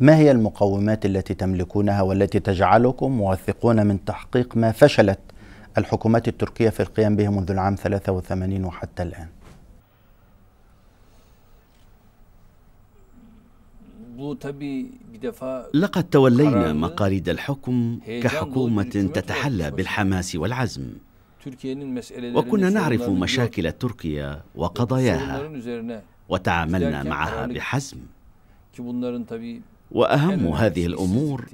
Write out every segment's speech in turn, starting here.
ما هي المقومات التي تملكونها والتي تجعلكم موثقون من تحقيق ما فشلت الحكومات التركية في القيام به منذ العام 83 وحتى الآن لقد تولينا مقاليد الحكم كحكومة تتحلى بالحماس والعزم وكنا نعرف مشاكل تركيا وقضاياها وتعاملنا معها بحزم واهم هذه الامور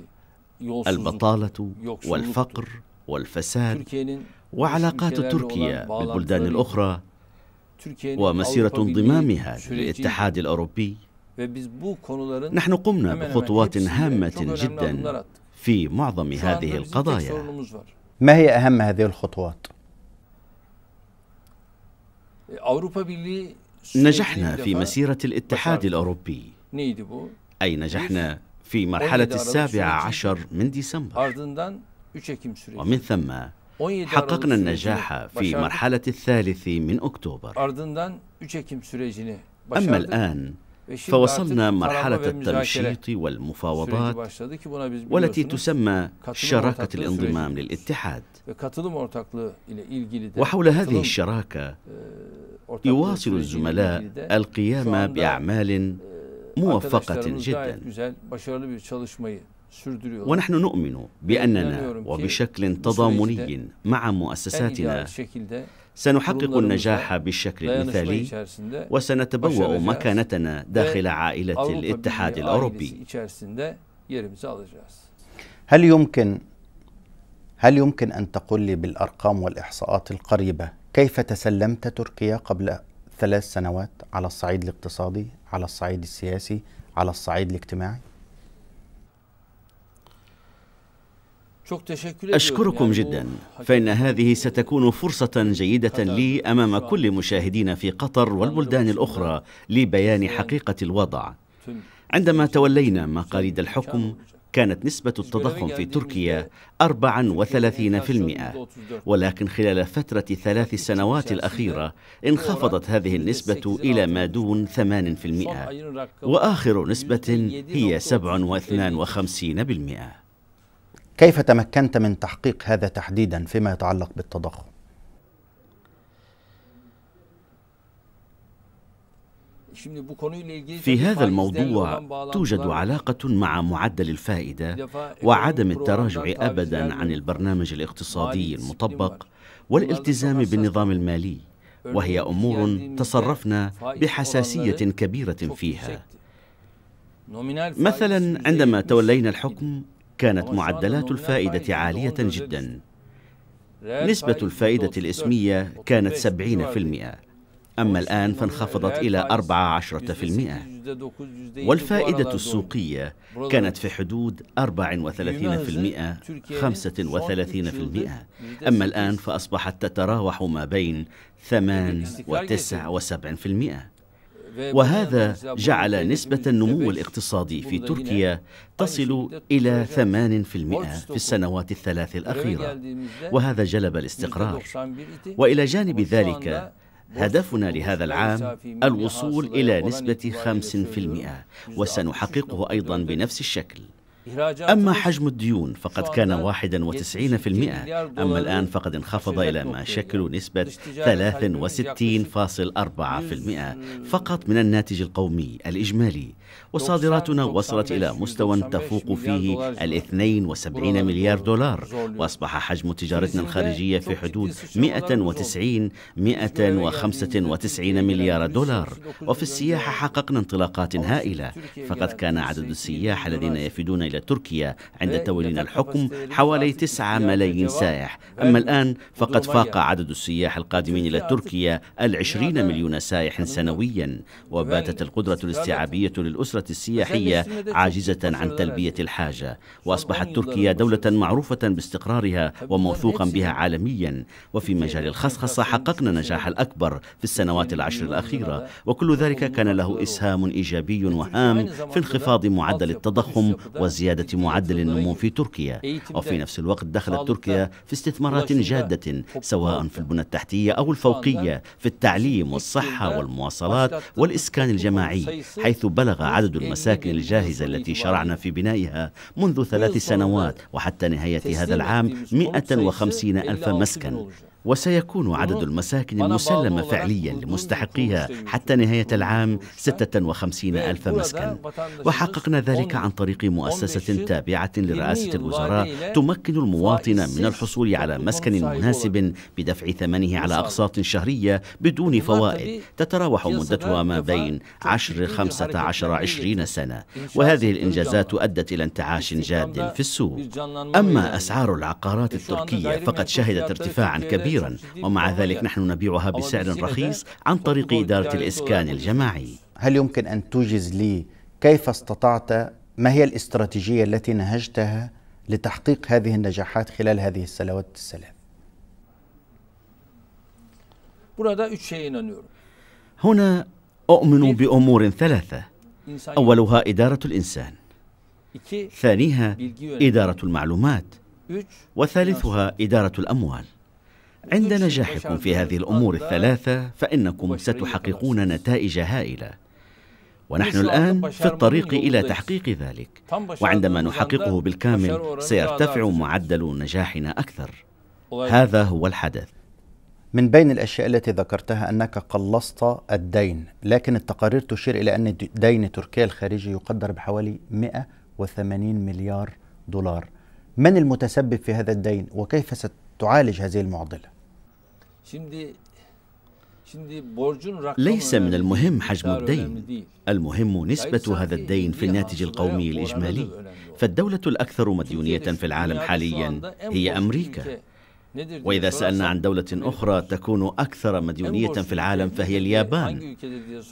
البطاله والفقر والفساد وعلاقات تركيا بالبلدان الاخرى ومسيره انضمامها للاتحاد الاوروبي نحن قمنا بخطوات هامه جدا في معظم هذه القضايا ما هي اهم هذه الخطوات نجحنا في مسيره الاتحاد الاوروبي أي نجحنا في مرحلة السابعة عشر من ديسمبر ومن ثم حققنا النجاح في مرحلة الثالث من أكتوبر أما الآن فوصلنا مرحلة التمشيط والمفاوضات والتي تسمى شراكة الانضمام للاتحاد وحول هذه الشراكة e, يواصل الزملاء القيام بأعمال e, موفقة جدا ونحن نؤمن بأننا وبشكل تضامني مع مؤسساتنا سنحقق النجاح بالشكل المثالي وسنتبوأ مكانتنا داخل عائلة الاتحاد الأوروبي هل يمكن هل يمكن أن تقول لي بالأرقام والإحصاءات القريبة كيف تسلمت تركيا قبل ثلاث سنوات على الصعيد الاقتصادي على الصعيد السياسي على الصعيد الاجتماعي أشكركم جدا فإن هذه ستكون فرصة جيدة لي أمام كل مشاهدين في قطر والبلدان الأخرى لبيان حقيقة الوضع عندما تولينا مقاليد الحكم كانت نسبة التضخم في تركيا 34% ولكن خلال فترة ثلاث سنوات الأخيرة انخفضت هذه النسبة إلى ما دون 8% وآخر نسبة هي 57% كيف تمكنت من تحقيق هذا تحديدا فيما يتعلق بالتضخم؟ في هذا الموضوع توجد علاقة مع معدل الفائدة وعدم التراجع أبدا عن البرنامج الاقتصادي المطبق والالتزام بالنظام المالي وهي أمور تصرفنا بحساسية كبيرة فيها مثلا عندما تولينا الحكم كانت معدلات الفائدة عالية جدا نسبة الفائدة الإسمية كانت 70% أما الآن فانخفضت إلى 14% والفائدة السوقية كانت في حدود 34% 35% أما الآن فأصبحت تتراوح ما بين 8 و9 و7% وهذا جعل نسبة النمو الاقتصادي في تركيا تصل إلى 8% في السنوات الثلاث الأخيرة وهذا جلب الاستقرار وإلى جانب ذلك هدفنا لهذا العام الوصول إلى نسبة 5% وسنحققه أيضا بنفس الشكل أما حجم الديون فقد كان 91% أما الآن فقد انخفض إلى ما يشكل نسبة 63.4% فقط من الناتج القومي الإجمالي وصادراتنا وصلت إلى مستوى تفوق فيه ال 72 مليار دولار وأصبح حجم تجارتنا الخارجية في حدود 190 195 يعني مليار دولار وفي السياحة يعني حققنا انطلاقات هائلة فقد يعني كان عدد السياح الذين يفدون إلى تركيا عند إيه، تولينا الحكم حوالي 9 ملايين سائح أما الآن فقد فاق عدد السياح القادمين إلى تركيا العشرين مليون سائح سنويا وباتت القدرة الاستيعابية للأسرة السياحية عاجزة عن تلبية الحاجة وأصبحت تركيا دولة معروفة باستقرارها وموثوقا بها يعني؟ عالميا وفي يعني؟ مجال الخصخصة يعني؟ حققنا نجاح الأكبر في السنوات العشر الأخيرة وكل ذلك كان له إسهام إيجابي وهام في انخفاض معدل التضخم وزيادة زيادة معدل النمو في تركيا وفي نفس الوقت دخلت تركيا في استثمارات جادة سواء في البنى التحتية أو الفوقية في التعليم والصحة والمواصلات والإسكان الجماعي حيث بلغ عدد المساكن الجاهزة التي شرعنا في بنائها منذ ثلاث سنوات وحتى نهاية هذا العام 150 ألف مسكن وسيكون عدد المساكن المسلمة فعليا لمستحقيها حتى نهاية العام 56 ألف مسكن وحققنا ذلك عن طريق مؤسسة تابعة لرئاسة الوزراء تمكن المواطن من الحصول على مسكن مناسب بدفع ثمنه على أقساط شهرية بدون فوائد تتراوح مدتها ما بين 10 15 20 سنة وهذه الإنجازات أدت إلى انتعاش جاد في السوق أما أسعار العقارات التركية فقد شهدت ارتفاعا كبيرا كثيرا ومع ذلك نحن نبيعها بسعر رخيص عن طريق إدارة الإسكان الجماعي هل يمكن أن توجز لي كيف استطعت ما هي الاستراتيجية التي نهجتها لتحقيق هذه النجاحات خلال هذه السنوات الثلاث هنا أؤمن بأمور ثلاثة أولها إدارة الإنسان ثانيها إدارة المعلومات وثالثها إدارة الأموال عند نجاحكم في هذه الأمور الثلاثة فإنكم ستحققون نتائج هائلة ونحن الآن في الطريق إلى تحقيق ذلك وعندما نحققه بالكامل سيرتفع معدل نجاحنا أكثر طيب. هذا هو الحدث من بين الأشياء التي ذكرتها أنك قلصت الدين لكن التقارير تشير إلى أن دين تركيا الخارجي يقدر بحوالي 180 مليار دولار من المتسبب في هذا الدين وكيف ستعالج هذه المعضلة؟ ليس من المهم حجم الدين المهم نسبة هذا الدين في الناتج القومي الإجمالي فالدولة الأكثر مديونية في العالم حاليا هي أمريكا وإذا سألنا عن دولة أخرى تكون أكثر مديونية في العالم فهي اليابان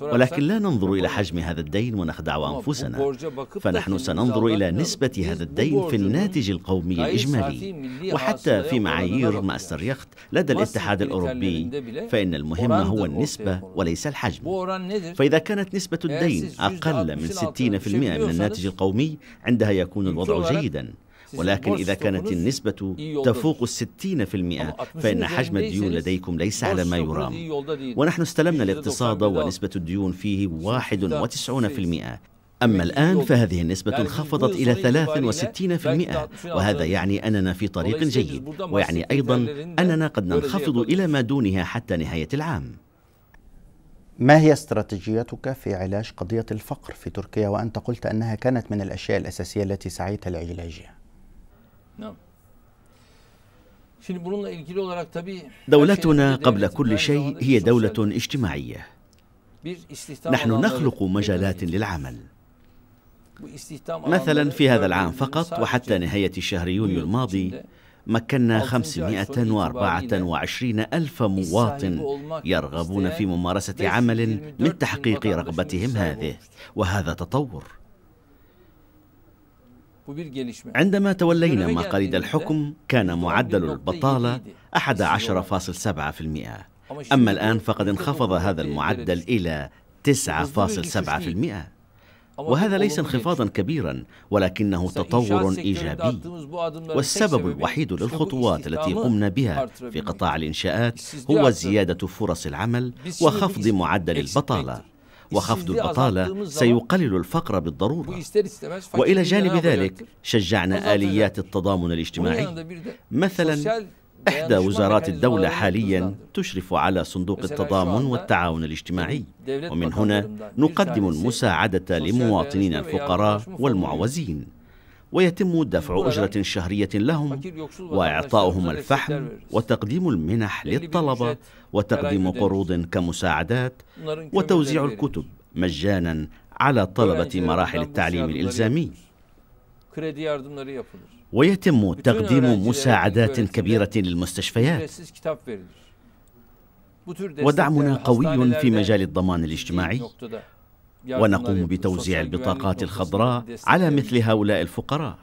ولكن لا ننظر إلى حجم هذا الدين ونخدع أنفسنا فنحن سننظر إلى نسبة هذا الدين في الناتج القومي الإجمالي وحتى في معايير ماستر يخت لدى الاتحاد الأوروبي فإن المهم هو النسبة وليس الحجم فإذا كانت نسبة آه، الدين أقل من 60% من الناتج القومي عندها يكون الوضع جيداً ولكن إذا كانت النسبة تفوق الستين في المئة فإن حجم الديون لديكم ليس على ما يرام ونحن استلمنا الاقتصاد ونسبة الديون فيه 91 في المئة أما الآن فهذه النسبة انخفضت إلى 63% وهذا يعني أننا في طريق جيد ويعني أيضا أننا قد ننخفض إلى ما دونها حتى نهاية العام ما هي استراتيجيتك في علاج قضية الفقر في تركيا وأنت قلت أنها كانت من الأشياء الأساسية التي سعيت لعلاجها؟ دولتنا قبل كل شيء هي دولة اجتماعية نحن نخلق مجالات للعمل مثلا في هذا العام فقط وحتى نهاية شهر يونيو الماضي مكنا 524 ألف مواطن يرغبون في ممارسة عمل من تحقيق رغبتهم هذه وهذا تطور عندما تولينا مقاليد الحكم كان معدل البطالة 11.7% طيب أما الآن فقد انخفض هذا المعدل إلى 9.7% وهذا ليس انخفاضا كبيرا ولكنه تطور ايجابي والسبب الوحيد للخطوات التي قمنا بها في قطاع الانشاءات هو زياده فرص العمل وخفض معدل البطاله وخفض البطالة سيقلل الفقر بالضرورة وإلى جانب ذلك شجعنا آليات التضامن الاجتماعي مثلا إحدى وزارات الدولة حاليا تشرف على صندوق التضامن والتعاون الاجتماعي ومن هنا نقدم المساعدة لمواطنين الفقراء والمعوزين ويتم دفع أجرة شهرية لهم وإعطاؤهم الفحم وتقديم المنح للطلبة وتقديم قروض كمساعدات وتوزيع الكتب مجانا على طلبة مراحل التعليم الإلزامي ويتم تقديم مساعدات كبيرة للمستشفيات ودعمنا قوي في مجال الضمان الاجتماعي ونقوم بتوزيع البطاقات الخضراء على مثل هؤلاء الفقراء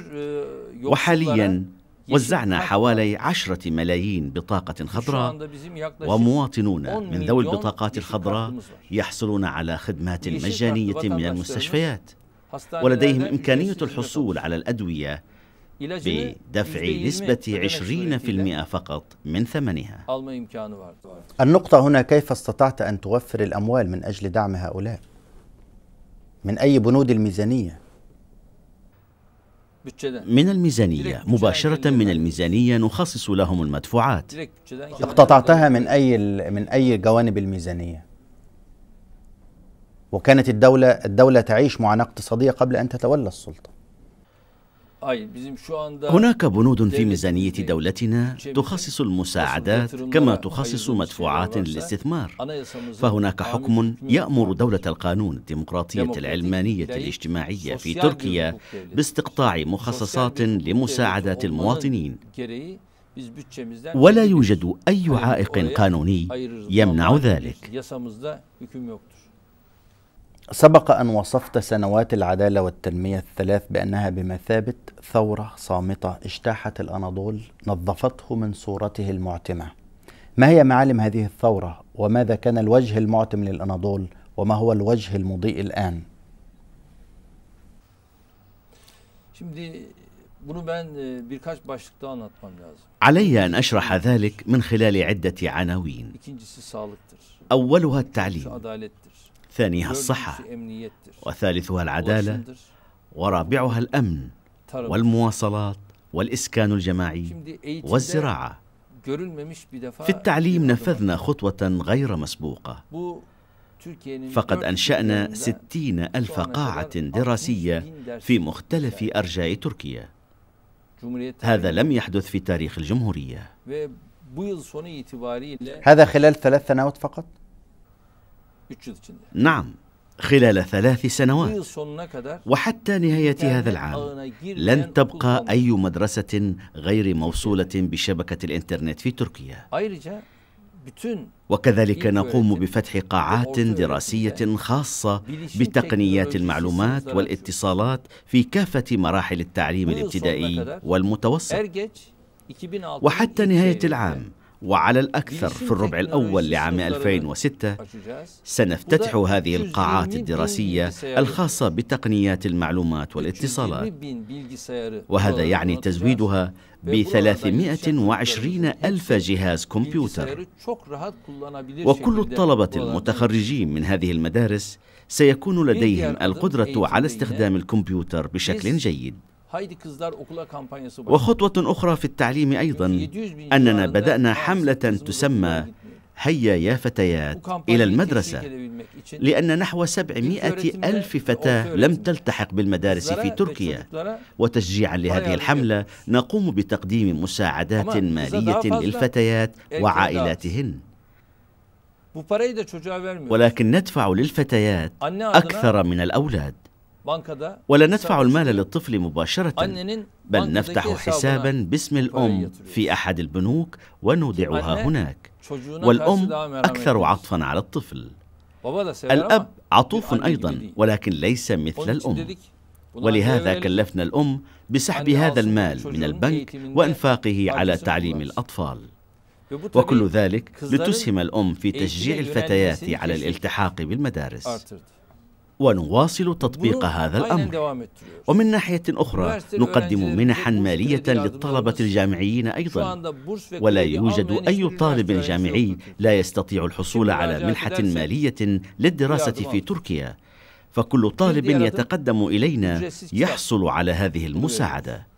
آه، وحاليا وزعنا حوالي عشرة ملايين بطاقة خضراء ومواطنون من ذوي البطاقات الخضراء يحصلون على خدمات مجانية من المستشفيات ولديهم إمكانية الحصول على الأدوية بدفع نسبة 20% فقط من ثمنها النقطة هنا كيف استطعت أن توفر الأموال من أجل دعم هؤلاء؟ من أي بنود الميزانية؟ من الميزانية مباشرة من الميزانية نخصص لهم المدفوعات اقتطعتها من أي من أي جوانب الميزانية وكانت الدولة الدولة تعيش معاناة اقتصادية قبل أن تتولى السلطة هناك بنود في ميزانية دولتنا تخصص المساعدات كما تخصص مدفوعات للاستثمار فهناك حكم يأمر دولة القانون الديمقراطية العلمانية الاجتماعية في تركيا باستقطاع مخصصات لمساعدات المواطنين ولا يوجد أي عائق قانوني يمنع ذلك سبق أن وصفت سنوات العدالة والتنمية الثلاث بأنها بمثابة ثورة صامتة اجتاحت الأناضول نظفته من صورته المعتمة. ما هي معالم هذه الثورة؟ وماذا كان الوجه المعتم للأناضول؟ وما هو الوجه المضيء الآن؟ e, علي أن أشرح ذلك من خلال عدة عناوين. أولها التعليم. ثانيها الصحة وثالثها العدالة ورابعها الأمن والمواصلات والإسكان الجماعي والزراعة في التعليم نفذنا خطوة غير مسبوقة فقد أنشأنا ستين ألف قاعة دراسية في مختلف أرجاء تركيا هذا لم يحدث في تاريخ الجمهورية هذا خلال ثلاث سنوات فقط؟ نعم خلال ثلاث سنوات وحتى نهاية هذا العام لن تبقى أي مدرسة غير موصولة بشبكة الإنترنت في تركيا وكذلك نقوم بفتح قاعات دراسية خاصة بتقنيات المعلومات والاتصالات في كافة مراحل التعليم الابتدائي والمتوسط er وحتى نهاية العام وعلى الأكثر في الربع الأول لعام 2006 سنفتتح هذه القاعات الدراسية الخاصة بتقنيات المعلومات والاتصالات وهذا يعني تزويدها ب 320 ألف جهاز كمبيوتر وكل الطلبة المتخرجين من هذه المدارس سيكون لديهم القدرة على استخدام الكمبيوتر بشكل جيد وخطوة أخرى في التعليم أيضا أننا بدأنا حملة تسمى هيا يا فتيات إلى المدرسة لأن نحو 700 ألف فتاة لم تلتحق بالمدارس في تركيا وتشجيعا لهذه الحملة نقوم بتقديم مساعدات مالية للفتيات وعائلاتهن ولكن ندفع للفتيات أكثر من الأولاد ولا ندفع المال للطفل مباشرة بل نفتح حسابا باسم الأم في أحد البنوك ونودعها هناك والأم أكثر عطفا على الطفل الأب عطوف أيضا ولكن ليس مثل الأم ولهذا كلفنا الأم بسحب هذا المال من البنك وإنفاقه على تعليم الأطفال وكل ذلك لتسهم الأم في تشجيع الفتيات على الالتحاق بالمدارس ونواصل تطبيق هذا الأمر ومن ناحية أخرى نقدم منحا مالية للطلبة الجامعيين أيضا ولا يوجد أي طالب جامعي لا يستطيع الحصول على منحة مالية للدراسة في تركيا فكل طالب يتقدم إلينا يحصل على هذه المساعدة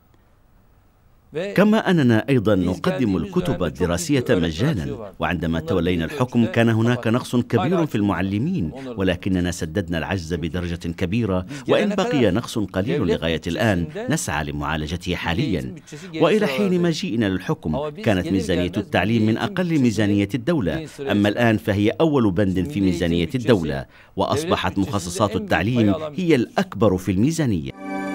كما أننا أيضا نقدم الكتب الدراسية مجانا وعندما تولينا الحكم كان هناك نقص كبير في المعلمين ولكننا سددنا العجز بدرجة كبيرة وإن بقي نقص قليل لغاية الآن نسعى لمعالجته حاليا وإلى حين مجيئنا للحكم كانت ميزانية التعليم من أقل ميزانية الدولة أما الآن فهي أول بند في ميزانية الدولة وأصبحت مخصصات التعليم هي الأكبر في الميزانية